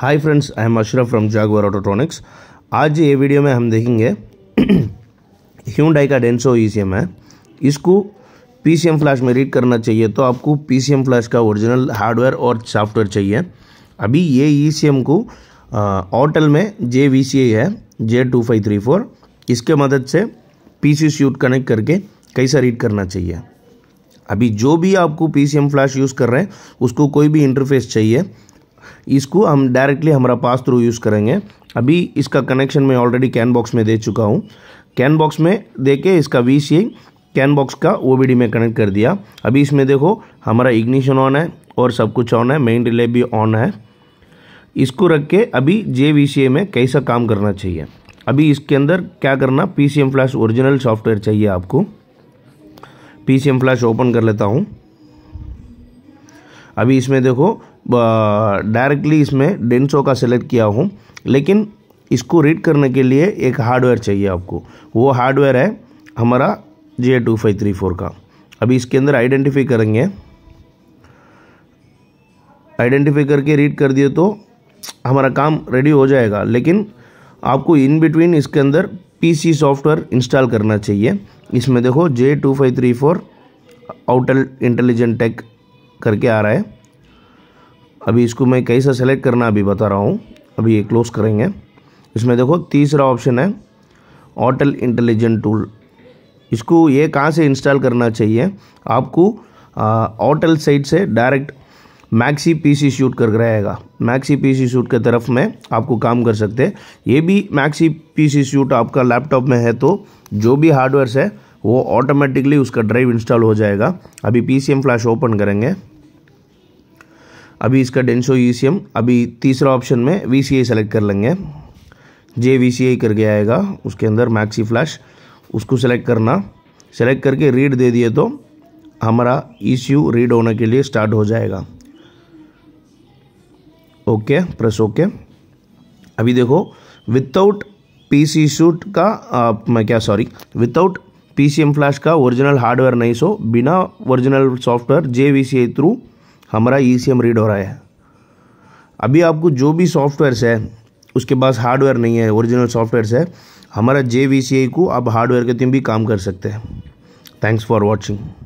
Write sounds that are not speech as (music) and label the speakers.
Speaker 1: hi friends I am Ashraf from Jaguar autotronics आज ये video में हम देखेंगे ह्यूंडाई (clears throat) का डेंसो ई e है इसको पी फ्लैश में रीड करना चाहिए तो आपको पी फ्लैश का ओरिजिनल हार्डवेयर और सॉफ्टवेयर चाहिए अभी ये ई e को ऑटल में जे वी सी है J two five three four इसके मदद से पी सी सूट कनेक्ट करके कैसा रीड करना चाहिए अभी जो भी आपको P C M flash use कर रहे हैं उसको कोई भी इंटरफेस चाहिए इसको हम डायरेक्टली हमारा पास थ्रू यूज़ करेंगे अभी इसका कनेक्शन मैं ऑलरेडी कैन बॉक्स में दे चुका हूँ कैन बॉक्स में दे के इसका वी सी कैन बॉक्स का ओ में कनेक्ट कर दिया अभी इसमें देखो हमारा इग्निशन ऑन है और सब कुछ ऑन है मेन रिले भी ऑन है इसको रख के अभी जे में कैसा काम करना चाहिए अभी इसके अंदर क्या करना P C M flash original software चाहिए आपको P C M flash open कर लेता हूँ अभी इसमें देखो डायरेक्टली इसमें डेंसो का सेलेक्ट किया हूँ लेकिन इसको रीड करने के लिए एक हार्डवेयर चाहिए आपको वो हार्डवेयर है हमारा J two five three four का अभी इसके अंदर आइडेंटिफाई करेंगे आइडेंटिफाई करके रीड कर दिए तो हमारा काम रेडी हो जाएगा लेकिन आपको इन बिटवीन इसके अंदर पीसी सॉफ्टवेयर इंस्टॉल करना चाहिए इसमें देखो J two five three four Autel intelligent tech करके आ रहा है अभी इसको मैं कैसे सेलेक्ट करना अभी बता रहा हूँ अभी ये क्लोज करेंगे इसमें देखो तीसरा ऑप्शन है ऑटल इंटेलिजेंट टूल इसको ये कहाँ से इंस्टॉल करना चाहिए आपको ऑटल साइट से डायरेक्ट मैक्सी पीसी शूट कर रहेगा मैक्सी पीसी शूट के तरफ में आपको काम कर सकते हैं ये भी मैक्सी पीसी शूट आपका लैपटॉप में है तो जो भी हार्डवेयर है वो ऑटोमेटिकली उसका ड्राइव इंस्टॉल हो जाएगा अभी पी फ्लैश ओपन करेंगे अभी इसका डेंसो ई e अभी तीसरा ऑप्शन में वी सेलेक्ट कर लेंगे जे वी करके आएगा उसके अंदर मैक्सी फ्लैश उसको सेलेक्ट करना सेलेक्ट करके रीड दे दिए तो हमारा ईसीयू रीड होने के लिए स्टार्ट हो जाएगा ओके प्रेस ओके अभी देखो विथआउट पीसी सूट का आ, मैं क्या सॉरी विदाउट पीसीएम फ्लैश का ओरिजिनल हार्डवेयर नहीं सो बिना ओरिजिनल सॉफ्टवेयर जे थ्रू हमारा ई e रीड हो रहा है अभी आपको जो भी सॉफ्टवेयर्स है उसके पास हार्डवेयर नहीं है ओरिजिनल सॉफ्टवेयर्स है हमारा जे को आप हार्डवेयर के थीम भी काम कर सकते हैं थैंक्स फॉर वॉचिंग